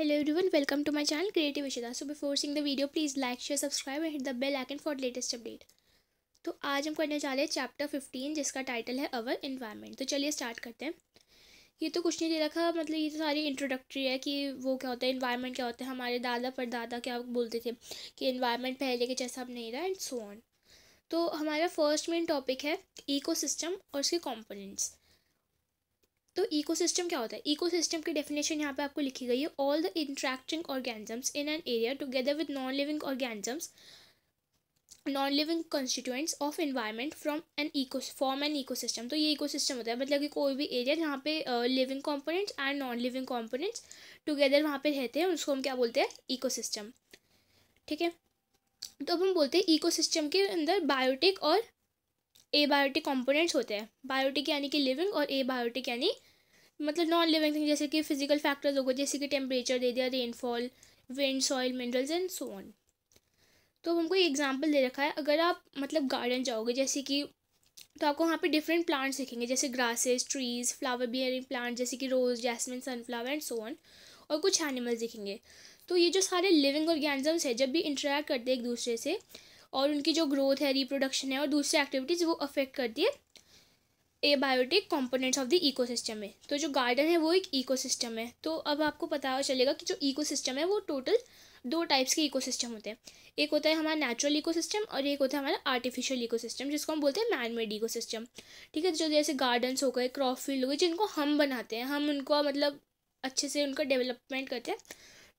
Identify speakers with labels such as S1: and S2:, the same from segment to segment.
S1: hello everyone welcome to my channel creative विशेदा so before seeing the video please like share subscribe and hit the bell icon for latest update तो आज हम करने जा रहे हैं चैप्टर फिफ्टीन जिसका टाइटल है अवर इन्वायरमेंट तो चलिए स्टार्ट करते हैं ये तो कुछ नहीं दे रखा मतलब ये तो सारी इंट्रोडक्टरी है कि वो क्या होता है इन्वायरमेंट क्या होता है हमारे दादा परदादा क्या बोलते थे कि इन्वायरमेंट पहले के जैसा अब नहीं रहा एंड सो ऑन तो हमारा फर्स्ट मेन टॉपिक है इकोसिस्टम और उसके कॉम्पोनेंट्स तो इकोसिस्टम क्या होता है इकोसिस्टम की डेफिनेशन यहाँ पे आपको लिखी गई है all the interacting organisms in an area together with non living organisms non living constituents of environment from an eco form an eco system तो ये इको सिस्टम होता है मतलब कि कोई भी एरिया जहाँ पे living components and non living components together वहाँ पे रहते हैं उसको हम क्या बोलते हैं इको सिस्टम ठीक है तो अब हम बोलते हैं इको सिस्टम के अंदर बायोटिक और ए बायोटिक कॉम्पोनेंट्स होते हैं बायोटिक यानी कि लिविंग और ए बायोटिक यानी मतलब नॉन लिविंग थिंग जैसे कि फिजिकल फैक्टर्स हो गए जैसे कि टेम्परेचर दे दिया rainfall wind soil minerals and so on तो हमको एक एग्जाम्पल दे रखा है अगर आप मतलब गार्डन जाओगे जैसे कि तो आपको वहाँ पे डिफरेंट प्लांट्स दिखेंगे जैसे grasses trees flower bearing plant जैसे कि rose jasmine sunflower and so on और कुछ एनिमल्स दिखेंगे तो ये जो सारे लिविंग ऑर्गेनिजम्स है जब भी इंटरेक्ट करते हैं एक दूसरे से और उनकी जो ग्रोथ है रिप्रोडक्शन है और दूसरी एक्टिविटीज़ वो अफेक्ट करती है abiotic components of the system है तो जो गार्डन है वो एक सिस्टम है तो अब आपको पता चलेगा कि जो सिस्टम है वो टोटल दो टाइप्स के सिस्टम होते हैं एक होता है हमारा नेचुरल सिस्टम और एक होता है हमारा आर्टिफिशियल सिस्टम जिसको हम बोलते हैं मैन मेड सिस्टम ठीक है तो जो जैसे गार्डन्स हो गए क्रॉप फील्ड हो गए जिनको हम बनाते हैं हम उनको मतलब अच्छे से उनका डेवलपमेंट करते हैं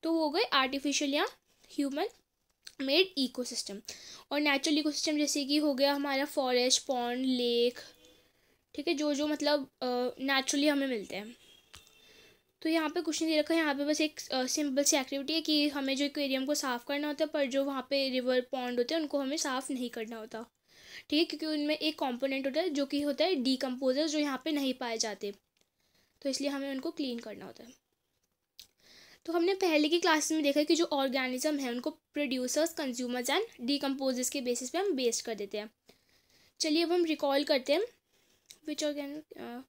S1: तो वो हो गए आर्टिफिशियल या ह्यूमन मेड इकोसिस्टम और नेचुरल इकोसिस्टम जैसे कि हो गया हमारा फॉरेस्ट पॉन्ड लेक ठीक है जो जो मतलब नेचुरली हमें मिलते हैं तो यहाँ पे कुछ नहीं दे रखा है यहाँ पे बस एक सिंपल सी एक्टिविटी है कि हमें जो एक्वेरियम को साफ़ करना होता है पर जो वहाँ पे रिवर पॉन्ड होते हैं उनको हमें साफ़ नहीं करना होता ठीक है क्योंकि उनमें एक कंपोनेंट होता है जो कि होता है डीकम्पोजर जो यहाँ पे नहीं पाए जाते तो इसलिए हमें उनको क्लीन करना होता है तो हमने पहले की क्लासेस में देखा कि जो ऑर्गेनिज्म है उनको प्रोड्यूसर्स कंज्यूमर्स एंड डीकम्पोजर्स के बेसिस पे हम बेस्ड कर देते हैं चलिए अब हम रिकॉल करते हैं विच ऑर्गेनिक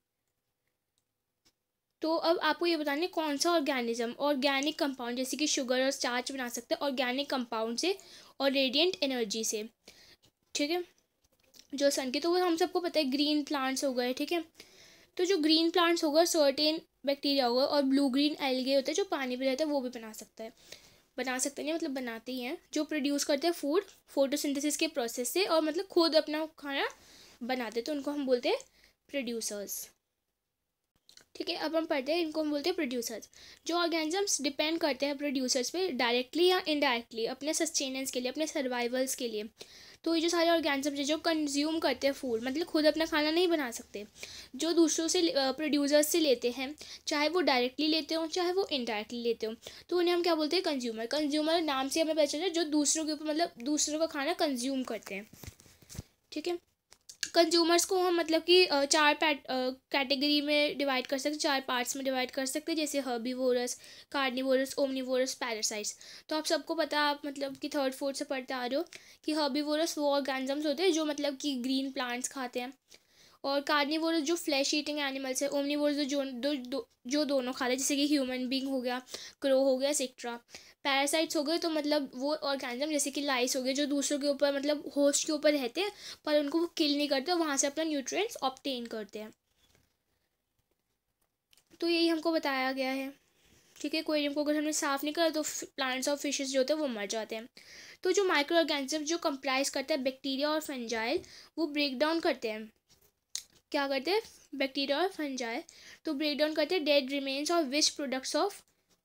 S1: तो अब आपको ये बताना है कौन सा ऑर्गेनिज्म ऑर्गेनिक कंपाउंड जैसे कि शुगर और स्टार्च बना सकते हैं ऑर्गेनिक कंपाउंड से और रेडियंट एनर्जी से ठीक है जो सन के तो वो हम सबको पता है ग्रीन प्लांट्स हो गए ठीक है तो जो ग्रीन प्लांट्स हो गए सर्टेन बैक्टीरिया होगा और ब्लू ग्रीन एलगे होता है जो पानी पर रहता है वो भी बना सकता है बना सकते हैं मतलब बनाते ही हैं जो प्रोड्यूस करते हैं फूड फोटोसिंथेसिस के प्रोसेस से और मतलब खुद अपना खाना बनाते तो उनको हम बोलते हैं प्रोड्यूसर्स ठीक है अब हम पढ़ते हैं इनको हम बोलते हैं प्रोड्यूसर्स जो ऑर्गेनिजम्स डिपेंड करते हैं प्रोड्यूसर्स पे डायरेक्टली या इनडायरेक्टली अपने सस्टेनेंस के लिए अपने सर्वाइवल्स के लिए तो ये जो सारे ऑर्गेनिजम्स हैं जो कंज्यूम करते हैं फूड मतलब खुद अपना खाना नहीं बना सकते जो दूसरों से प्रोड्यूसर्स से लेते हैं चाहे वो डायरेक्टली लेते हों चाहे वो इनडायरेक्टली लेते हों तो उन्हें हम क्या बोलते हैं कंज्यूमर कंज्यूमर नाम से हमें पता चलता है जो दूसरों के ऊपर मतलब दूसरों का खाना कंज्यूम करते हैं ठीक है कंज्यूमर्स को हम मतलब कि चार कैटेगरी में डिवाइड कर सकते चार पार्ट्स में डिवाइड कर सकते जैसे हर्बीवोरस कार्निवोरस ओमनीवोरस पैरासाइट्स तो आप सबको पता आप मतलब कि थर्ड फोर्थ से पढ़ते आ रहे हो कि हर्बीवोरस वो ऑर्गेनिजम्स होते हैं जो मतलब कि ग्रीन प्लांट्स खाते हैं और कार्निवोरस जो फ्लैश ईटिंग एनिमल्स है ओमनीवोरस जो जो, जो, जो दोनों खाते हैं जैसे कि ह्यूमन बींग हो गया क्रो हो गया एक्सेट्रा पैरासाइट्स हो गए तो मतलब वो ऑर्गेनिज्म जैसे कि लाइस हो गए जो दूसरों के ऊपर मतलब होस्ट के ऊपर रहते हैं पर उनको वो किल नहीं करते वहाँ से अपना न्यूट्रिएंट्स ऑप्टेन करते हैं तो यही हमको बताया गया है ठीक है कोयरियम को अगर हमने साफ़ नहीं करा तो प्लांट्स और फिशेस जो होते हैं वो मर जाते हैं तो जो माइक्रो ऑर्गेनिज्म जो कंप्राइज करते हैं बैक्टीरिया और फंजाइल वो ब्रेक डाउन करते हैं क्या करते हैं बैक्टीरिया और फंजाइल तो ब्रेक डाउन करते हैं डेड रिमेन्स और waste products of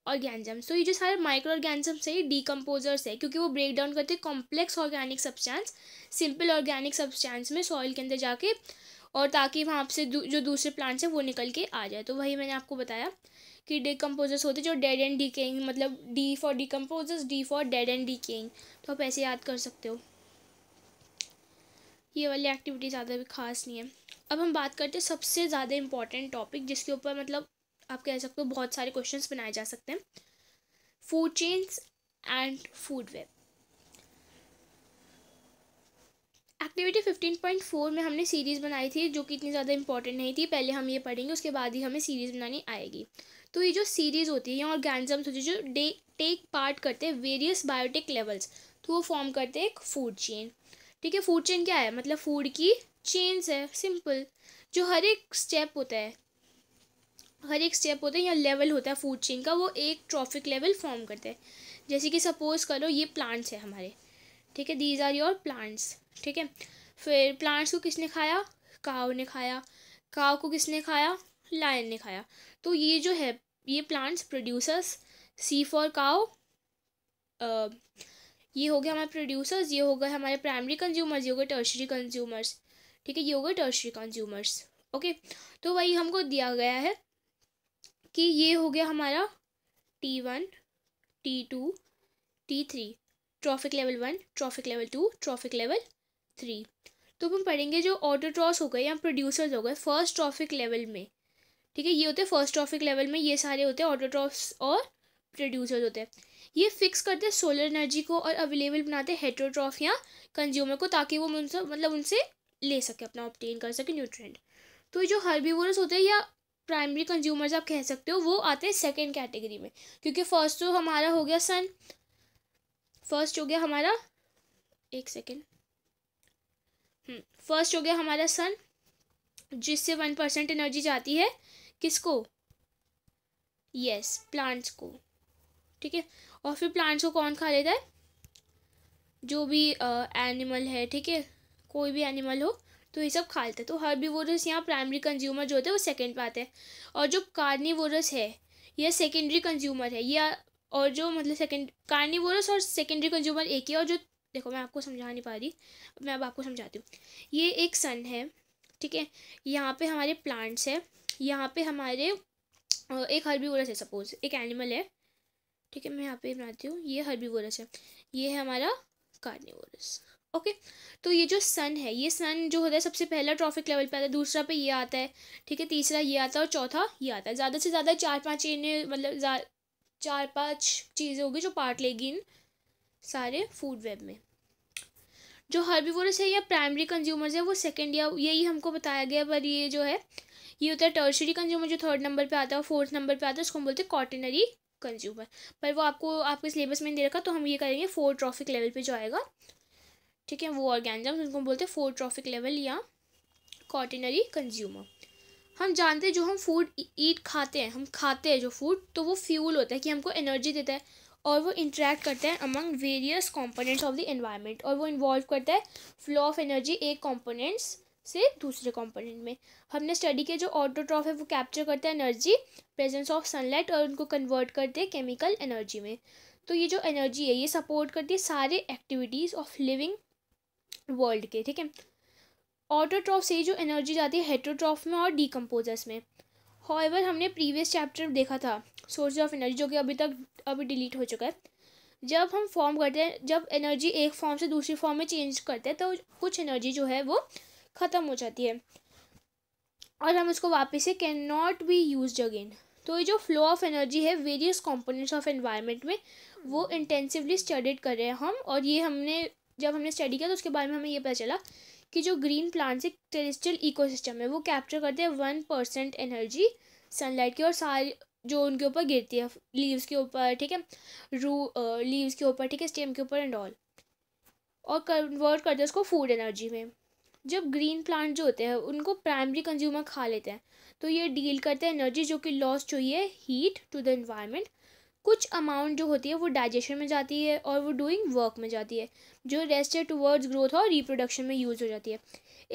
S1: organism so ये जो सारे माइक्रो ऑर्गेनिज्म से ये डीकम्पोजर्स है क्योंकि वो ब्रेक डाउन करते हैं complex organic substance simple organic substance में सॉइल के अंदर जाके और ताकि वहाँ से जो दूसरे प्लांट्स हैं वो निकल के आ जाए तो वही मैंने आपको बताया कि डिकम्पोजर्स होते जो डेड एंड डीकेइंग मतलब D for decomposers D for dead and decaying तो आप ऐसे याद कर सकते हो ये वाली एक्टिविटी ज़्यादा भी खास नहीं है अब हम बात करते हैं सबसे ज़्यादा इम्पॉर्टेंट टॉपिक जिसके ऊपर मतलब आप कह सकते हो बहुत सारे क्वेश्चन बनाए जा सकते हैं food chains and food web activity fifteen point four में हमने सीरीज़ बनाई थी जो कि इतनी ज़्यादा इंपॉर्टेंट नहीं थी पहले हम ये पढ़ेंगे उसके बाद ही हमें सीरीज़ बनानी आएगी तो ये जो सीरीज़ होती है या ऑर्गेनिजम्स होती है जो डे टेक पार्ट करते हैं वेरियस बायोटिक लेवल्स तो वो फॉर्म करते हैं एक फूड चेन ठीक है फूड चेन क्या है मतलब फूड की चेन्स है सिंपल जो हर एक स्टेप होता है हर एक स्टेप होता है या लेवल होता है फूड चेन का वो एक ट्रॉफिक लेवल फॉर्म करते हैं जैसे कि सपोज़ करो ये प्लांट्स है हमारे ठीक है दीज आर योर प्लांट्स ठीक है फिर प्लांट्स को किसने खाया काव ने खाया काव को किसने खाया लायन ने खाया तो ये जो है ये प्लांट्स प्रोड्यूसर्स सी फॉर काव ये हो गए हमारे प्रोड्यूसर्स ये हो गए हमारे प्राइमरी कंज्यूमर्स ये हो गए टर्शरी कंज्यूमर्स ठीक है ये हो गए टर्शरी कंज्यूमर्स ओके तो वही हमको दिया गया है कि ये हो गया हमारा T one T two T three trophic level one trophic level two trophic level three तो हम पढ़ेंगे जो ऑटोट्रॉस हो गए या प्रोड्यूसर्स हो गए फर्स्ट ट्रॉफिक लेवल में ठीक है ये होते हैं फर्स्ट ट्रॉफिक लेवल में ये सारे होते हैं ऑटोट्रॉफ्स और प्रोड्यूसर्स होते हैं ये फिक्स करते हैं सोलर एनर्जी को और अवेलेबल बनाते हैं हेट्रोट्रॉफ या कंज्यूमर को ताकि वो उनसे मतलब उनसे ले सके अपना ऑप्टेन कर सके न्यूट्रेंट तो जो हर्बीवोरस होते हैं या प्राइमरी कंज्यूमर्स आप कह सकते हो वो आते हैं सेकेंड कैटेगरी में क्योंकि फर्स्ट तो हमारा हो गया सन फर्स्ट हो गया हमारा एक सेकेंड फर्स्ट हम्म, हो गया हमारा सन जिससे वन परसेंट एनर्जी जाती है किसको यस yes, प्लांट्स को ठीक है और फिर प्लांट्स को कौन खा लेता है जो भी एनिमल है ठीक है कोई भी एनिमल हो तो ये सब खाते हैं तो हर्बीवोरस यहाँ प्राइमरी कंज्यूमर जो होते हैं वो सेकेंड पर आते हैं और जो कार्निवोरस है यह सेकेंडरी कंज्यूमर है यह और जो मतलब सेकेंड कार्निवोरस और सेकेंडरी कंज्यूमर एक ही और जो देखो मैं आपको समझा नहीं पा रही मैं अब आपको समझाती हूँ ये एक सन है ठीक है यहाँ पे हमारे प्लांट्स है यहाँ पे हमारे एक हर्बीवोरस है सपोज एक एनिमल है ठीक है मैं यहाँ पे बनाती हूँ ये हर्बीवोरस है ये है हमारा कार्निवोरस ओके तो ये जो सन है ये सन जो होता है सबसे पहला ट्रॉफिक लेवल पे आता है दूसरा पे ये आता है ठीक है तीसरा ये आता है और चौथा ये आता है ज़्यादा से ज़्यादा चार पाँच इन्हें मतलब चार पाँच चीज़ें होगी जो पार्ट लेगी इन सारे फूड वेब में जो हर्बीवोरस है या प्राइमरी कंज्यूमर्स है वो सेकेंड या यही हमको बताया गया पर ये जो है ये होता है टर्शरी कंज्यूमर जो थर्ड नंबर पे आता है और फोर्थ नंबर पे आता है उसको हम बोलते हैं कॉटनरी कंज्यूमर पर वो आपको आपके सिलेबस में नहीं दे रखा तो हम ये करेंगे फोर ट्रॉफिक लेवल पे जो आएगा ठीक है वो ऑर्गेनिज्म उनको बोलते हैं फोर ट्रॉफिक लेवल या कॉटिनरी कंज्यूमर हम जानते हैं जो हम फूड ईट e-, खाते हैं हम खाते हैं जो फूड तो वो फ्यूल होता है कि हमको एनर्जी देता है और वो इंटरेक्ट करते हैं among various components of the environment और वो इन्वॉल्व करता है फ्लो ऑफ एनर्जी एक कॉम्पोनेंट्स से दूसरे कॉम्पोनेंट में हमने स्टडी किया जो ऑटोट्रॉफ है वो कैप्चर करता है एनर्जी प्रेजेंस ऑफ सनलाइट और उनको कन्वर्ट करते हैं केमिकल एनर्जी में तो ये जो एनर्जी है ये सपोर्ट करती है सारे एक्टिविटीज़ ऑफ लिविंग वर्ल्ड के ठीक है ऑटोट्रॉफ से जो एनर्जी जाती है हेट्रोट्रॉफ में और डीकम्पोजर्स में हॉएवर हमने प्रीवियस चैप्टर में देखा था सोर्स ऑफ एनर्जी जो कि अभी तक अभी डिलीट हो चुका है जब हम फॉर्म करते हैं जब एनर्जी एक फॉर्म से दूसरी फॉर्म में चेंज करते हैं तो कुछ एनर्जी जो है वो ख़त्म हो जाती है और हम उसको वापस से can not be use again तो ये जो फ्लो ऑफ एनर्जी है वेरियस कंपोनेंट्स ऑफ एनवायरनमेंट में वो इंटेंसिवली स्टडीड कर रहे हैं हम और ये हमने जब हमने स्टडी किया तो उसके बारे में हमें ये पता चला कि जो ग्रीन प्लांट्स एक टेरिस्टल इकोसिस्टम है वो कैप्चर करते हैं वन परसेंट एनर्जी सनलाइट की और सारी जो उनके ऊपर गिरती है लीव्स के ऊपर ठीक है रू लीव्स के ऊपर ठीक है स्टेम के ऊपर एंड ऑल और कन्वर्ट करते हैं उसको फूड एनर्जी में जब ग्रीन प्लांट जो होते हैं उनको प्राइमरी कंज्यूमर खा लेते हैं तो ये डील करते हैं एनर्जी जो कि लॉस चाहिए हीट टू द इन्वायरमेंट कुछ अमाउंट जो होती है वो डाइजेशन में जाती है और वो डूइंग वर्क में जाती है जो रेस्ट टूवर्ड्स ग्रोथ और रिप्रोडक्शन में यूज़ हो जाती है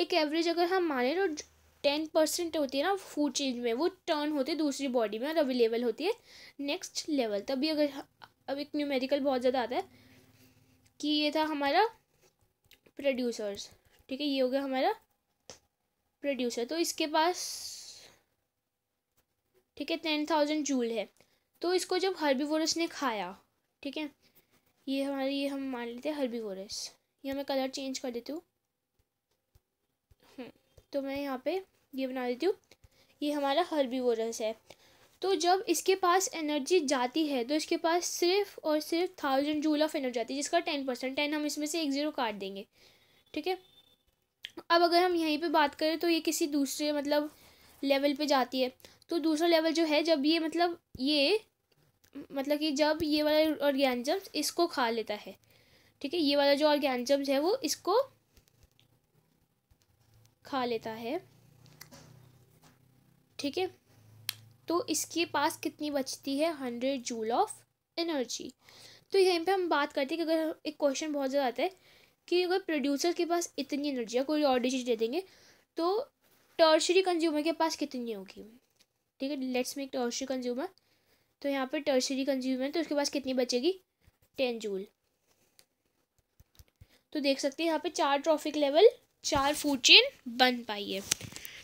S1: एक एवरेज अगर हम माने तो टेन परसेंट होती है ना फूड चेंज में वो टर्न होती है दूसरी बॉडी में और अवेलेबल होती है नेक्स्ट लेवल तभी अगर अब एक न्यूमेरिकल बहुत ज़्यादा आता है कि ये था हमारा प्रोड्यूसर्स ठीक है ये हो गया हमारा प्रोड्यूसर तो इसके पास ठीक है टेन थाउजेंड जूल है तो इसको जब हर्बीवोरस ने खाया ठीक है ये हमारे ये हम मान लेते हैं हर्बीवोरस ये मैं कलर चेंज कर देती हूँ हम्म, तो मैं यहाँ पे ये बना देती हूँ ये हमारा हर्बीवोरस है तो जब इसके पास एनर्जी जाती है तो इसके पास सिर्फ और सिर्फ थाउजेंड जूल ऑफ एनर्जी आती है जिसका टेन परसेंट टेन हम इसमें से एक ज़ीरो काट देंगे ठीक है अब अगर हम यहीं पे बात करें तो ये किसी दूसरे मतलब लेवल पे जाती है तो दूसरा लेवल जो है जब ये मतलब ये मतलब कि जब ये वाला ऑर्गेनजम्स इसको खा लेता है ठीक है ये वाला जो ऑर्गेनजम्स है वो इसको खा लेता है ठीक है तो इसके पास कितनी बचती है हंड्रेड जूल ऑफ एनर्जी तो यहीं पे हम बात करते हैं कि अगर एक क्वेश्चन बहुत ज़्यादा आता है कि अगर प्रोड्यूसर के पास इतनी एनर्जी है कोई और डिजिट दे देंगे तो टर्शरी कंज्यूमर के पास कितनी होगी ठीक है लेट्स मेक टर्शरी कंज्यूमर तो यहाँ पर टर्शरी कंज्यूमर है तो उसके पास कितनी बचेगी टेन जूल तो देख सकते हैं यहाँ पे चार ट्रॉफिक लेवल चार फूड चेन बन पाई है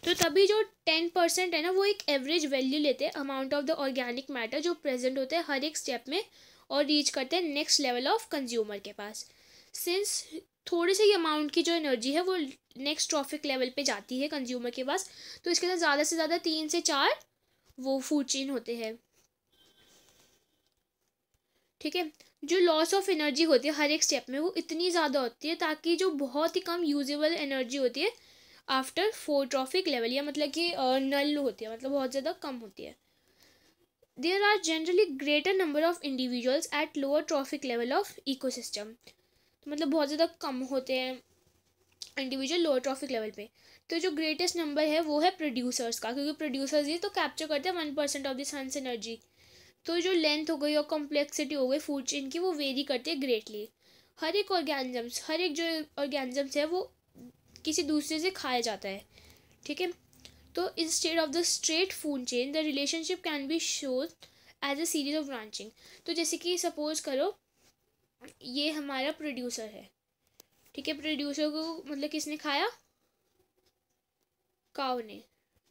S1: तो तभी जो टेन परसेंट है ना वो एक एवरेज वैल्यू लेते हैं amount of the organic matter जो प्रेजेंट होते हैं हर एक स्टेप में और रीच करते हैं नेक्स्ट लेवल ऑफ कंज्यूमर के पास सिंस थोड़े से ही अमाउंट की जो एनर्जी है वो नेक्स्ट ट्रॉफिक लेवल पे जाती है कंज्यूमर के पास तो इसके अंदर ज़्यादा से ज़्यादा तीन से चार वो फूड चेन होते हैं ठीक है जो लॉस ऑफ एनर्जी होती है हर एक स्टेप में वो इतनी ज़्यादा होती है ताकि जो बहुत ही कम यूजेबल एनर्जी होती है आफ्टर फोर ट्रॉफिक लेवल या मतलब कि नल होती है मतलब बहुत ज़्यादा कम होती है there are generally greater number of individuals at lower trophic level of eco system तो मतलब बहुत ज़्यादा कम होते हैं इंडिविजुअल लोअर ट्रॉफिक लेवल पे तो जो ग्रेटेस्ट नंबर है वो है प्रोड्यूसर्स का क्योंकि प्रोड्यूसर्स ये तो कैप्चर करते हैं one percent of the sun's energy तो जो लेंथ हो गई और कॉम्प्लेक्सिटी हो गई फूड चेन की वो वेरी करती है ग्रेटली हर एक ऑर्गेनिजम्स हर एक जो ऑर्गेनिजम्स है वो किसी दूसरे से खाया जाता है ठीक है तो instead of the straight food chain the relationship can be shows as a series of branching तो जैसे कि सपोज करो ये हमारा प्रोड्यूसर है ठीक है प्रोड्यूसर को मतलब किसने खाया काव ने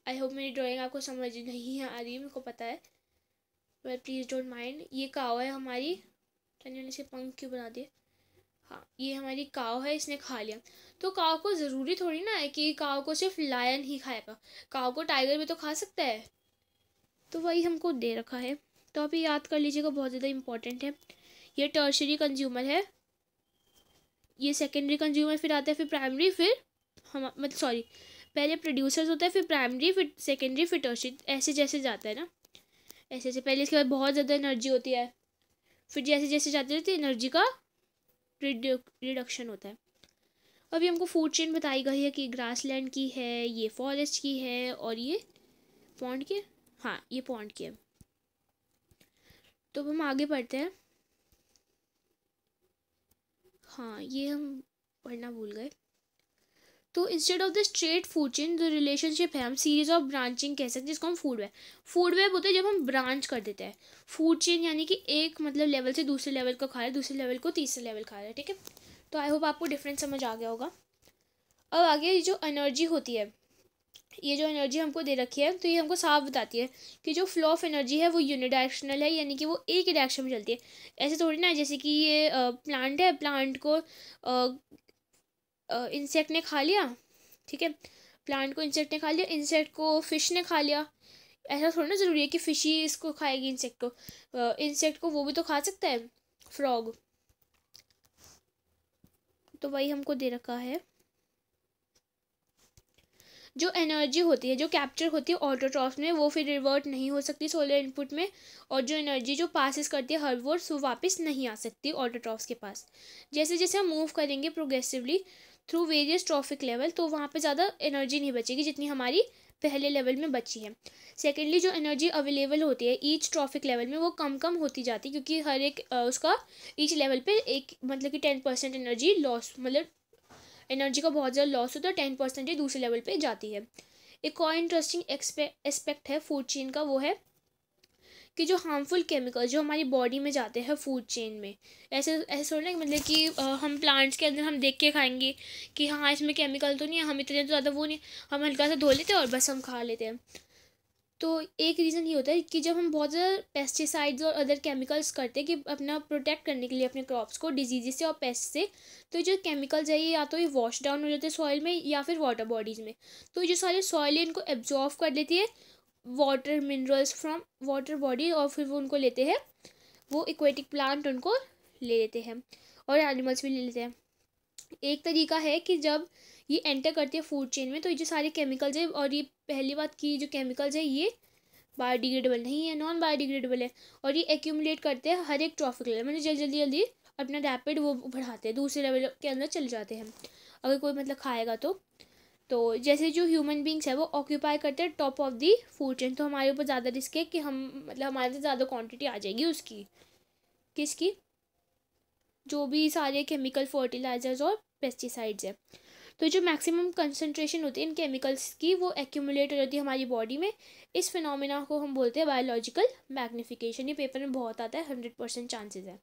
S1: आई होप मेरी ड्राइंग आपको समझ नहीं आ रही मेरे को पता है वेल प्लीज़ डोंट माइंड ये काव है हमारी टनिया इसे पंख क्यों बना दिए हाँ ये हमारी काव है इसने खा लिया तो काव को ज़रूरी थोड़ी ना है कि काव को सिर्फ लायन ही खाएगा काव को टाइगर भी तो खा सकता है तो वही हमको दे रखा है तो आप ये याद कर लीजिएगा बहुत ज़्यादा इंपॉर्टेंट है ये टर्शरी कंज्यूमर है ये सेकेंडरी कंज्यूमर फिर आता है फिर प्राइमरी फिर हम मतलब सॉरी पहले प्रोड्यूसर्स होता है फिर प्राइमरी फिर सेकेंडरी फिर टर्शरी ऐसे जैसे जाता है ना ऐसे ऐसे पहले इसके बाद बहुत ज़्यादा एनर्जी होती है फिर जैसे जैसे जाते जाते एनर्जी का रिडक्शन होता है अभी हमको फूड चेन बताई गई है कि ग्रासलैंड की है ये फॉरेस्ट की है और ये पॉन्ड की हाँ ये पॉन्ड की है तो अब हम आगे पढ़ते हैं हाँ ये हम पढ़ना भूल गए तो instead of the straight food chain जो रिलेशनशिप है हम सीरीज ऑफ ब्रांचिंग कह सकते हैं जिसको हम फूड वेब फूड वेब होता है जब हम ब्रांच कर देते हैं फूड चेन यानी कि एक मतलब लेवल से दूसरे लेवल को खा रहे दूसरे लेवल को तीसरे लेवल खा रहे ठीक है तो आई होप आपको डिफरेंस समझ आ गया होगा अब आगे ये जो एनर्जी होती है ये जो एनर्जी हमको दे रखी है तो ये हमको साफ बताती है कि जो फ्लो ऑफ एनर्जी है वो यूनिडायरेक्शनल है यानी कि वो एक ही डायरेक्शन में चलती है ऐसे थोड़ी ना जैसे कि ये प्लांट है प्लांट को इंसेक्ट ने खा लिया ठीक है प्लांट को इंसेक्ट ने खा लिया इंसेक्ट को फिश ने खा लिया ऐसा थोड़ा ना ज़रूरी है कि फिश ही इसको खाएगी इंसेक्ट को इंसेक्ट को वो भी तो खा सकता है फ्रॉग तो वही हमको दे रखा है जो एनर्जी होती है जो कैप्चर होती है ऑटोट्रॉफ में वो फिर रिवर्ट नहीं हो सकती सोलर इनपुट में और जो एनर्जी जो पासिस करती है हर वो वापस नहीं आ सकती ऑटोट्रॉफ्स के पास जैसे जैसे हम मूव करेंगे progressively through various trophic level तो वहाँ पे ज़्यादा एनर्जी नहीं बचेगी जितनी हमारी पहले लेवल में बची है सेकेंडली जो एनर्जी अवेलेबल होती है ईच ट्रॉफिक लेवल में वो कम कम होती जाती है क्योंकि हर एक उसका ईच लेवल पे एक मतलब कि टेन परसेंट एनर्जी लॉस मतलब एनर्जी का बहुत ज़्यादा लॉस होता है टेन परसेंट ही दूसरे लेवल पर जाती है एक और इंटरेस्टिंग एस्पेक्ट है फूड चेन का वो है कि जो हार्मफुल केमिकल्स जो हमारी बॉडी में जाते हैं फूड चेन में ऐसे ऐसे थोड़ा ना मतलब कि हम प्लांट्स के अंदर हम देख के खाएंगे कि हाँ इसमें केमिकल तो नहीं है हम इतने तो ज़्यादा वो नहीं हम हल्का सा धो लेते हैं और बस हम खा लेते हैं तो एक रीज़न ये होता है कि जब हम बहुत ज़्यादा पेस्टिसाइड्स और अदर केमिकल्स करते हैं कि अपना प्रोटेक्ट करने के लिए अपने क्रॉप्स को डिजीज़ से और पेस्ट से तो जो केमिकल्स है ये या तो ये वॉश डाउन हो जाते हैं सॉइल में या फिर वाटर बॉडीज़ में तो जो सारे सॉइल है इनको एब्जॉर्व कर लेती है water minerals from water body और फिर वो उनको लेते हैं वो इक्वेटिक प्लांट उनको ले लेते हैं और एनिमल्स भी ले लेते हैं एक तरीका है कि जब ये एंटर करती है फूड चेन में तो ये जो सारे केमिकल्स है और ये पहली बात की जो केमिकल्स है ये बायोडिग्रेडेबल नहीं है नॉन बायोडिग्रेडेबल है और ये एक्यूमुलेट करते हैं हर एक ट्रॉफिक लेवल मैंने जल्दी जल्दी जल्दी अपना रैपिड वो बढ़ाते हैं दूसरे लेवल के अंदर चले जाते हैं अगर कोई मतलब खाएगा तो तो जैसे जो ह्यूमन बींग्स है वो ऑक्यूपाई करते हैं top of the food chain तो हमारे ऊपर ज़्यादा रिस्क है कि हम मतलब हमारे से ज़्यादा क्वांटिटी आ जाएगी उसकी किसकी जो भी सारे केमिकल फर्टिलाइजर्स और पेस्टिसाइड्स है तो जो मैक्सिमम कंसनट्रेशन होती है इन केमिकल्स की वो एक्यूमुलेट हो जाती है हमारी बॉडी में इस फिनोमिना को हम बोलते हैं बायोलॉजिकल मैग्निफिकेशन ये पेपर में बहुत आता है हंड्रेड परसेंट चांसेज है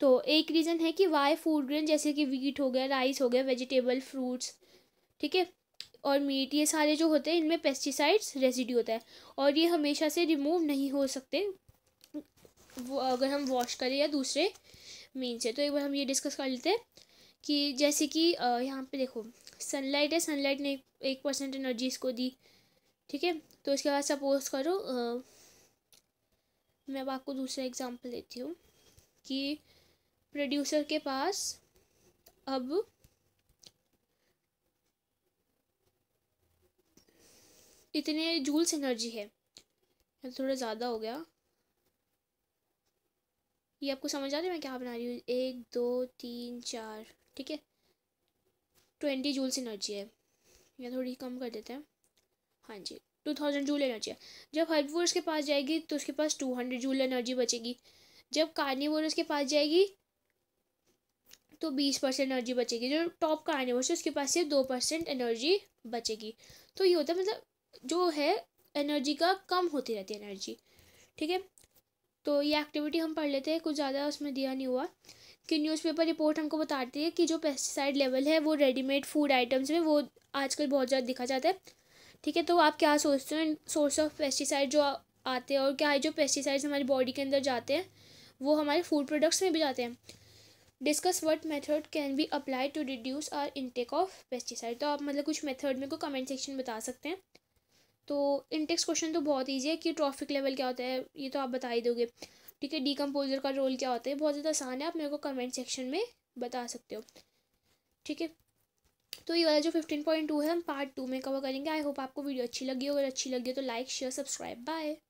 S1: तो एक रीज़न है कि वाई फूड ग्रेन जैसे कि वीट हो गया राइस हो गया वेजिटेबल फ्रूट्स ठीक है और मीट ये सारे जो होते हैं इनमें पेस्टिसाइड्स रेजिड्यू होता है और ये हमेशा से रिमूव नहीं हो सकते वो अगर हम वॉश करें या दूसरे मीन से तो एक बार हम ये डिस्कस कर लेते हैं कि जैसे कि यहाँ पे देखो सनलाइट है सनलाइट ने एक परसेंट एनर्जी इसको दी ठीक है तो इसके बाद सपोज करो आ, मैं अब आपको दूसरा एग्जांपल देती हूँ कि प्रोड्यूसर के पास अब इतने जूल्स एनर्जी है थोड़ा ज़्यादा हो गया ये आपको समझ आ रहा है मैं क्या बना रही हूँ एक दो तीन चार ठीक है ट्वेंटी जूल्स एनर्जी है या थोड़ी कम कर देते हैं हाँ जी टू थाउजेंड जूल एनर्जी है जब हर्बवोर्स के पास जाएगी तो उसके पास टू हंड्रेड जूल एनर्जी बचेगी जब कार्निवोरस के पास जाएगी तो बीस परसेंट एनर्जी बचेगी जो टॉप कार्निवोरस है उसके पास सिर्फ दो परसेंट एनर्जी बचेगी तो ये होता है मतलब जो है एनर्जी का कम होती रहती है एनर्जी ठीक है तो ये एक्टिविटी हम पढ़ लेते हैं कुछ ज़्यादा उसमें दिया नहीं हुआ कि न्यूज़पेपर रिपोर्ट हमको बताती है कि जो पेस्टिसाइड लेवल है वो रेडीमेड फूड आइटम्स में वो आजकल बहुत ज़्यादा दिखा जाता है ठीक है तो आप क्या सोचते हो सोर्स ऑफ पेस्टिसाइड जो आते हैं और क्या है जो पेस्टिसाइड्स हमारी बॉडी के अंदर जाते हैं वो हमारे फूड प्रोडक्ट्स में भी जाते हैं discuss what method can be apply to reduce our intake of pesticide तो आप मतलब कुछ मेथड मेरे को कमेंट सेक्शन में बता सकते हैं तो इंटेक्स क्वेश्चन तो बहुत ईजी है कि ट्रॉफिक लेवल क्या होता है ये तो आप बता ही दोगे ठीक है डीकम्पोजर का रोल क्या होता है बहुत ज़्यादा आसान है आप मेरे को कमेंट सेक्शन में बता सकते हो ठीक है तो ये वाला जो फिफ्टीन पॉइंट टू है हम पार्ट टू में कवर करेंगे आई होप आपको वीडियो अच्छी लगी हो अगर अच्छी लगी हो तो लाइक शेयर सब्सक्राइब बाय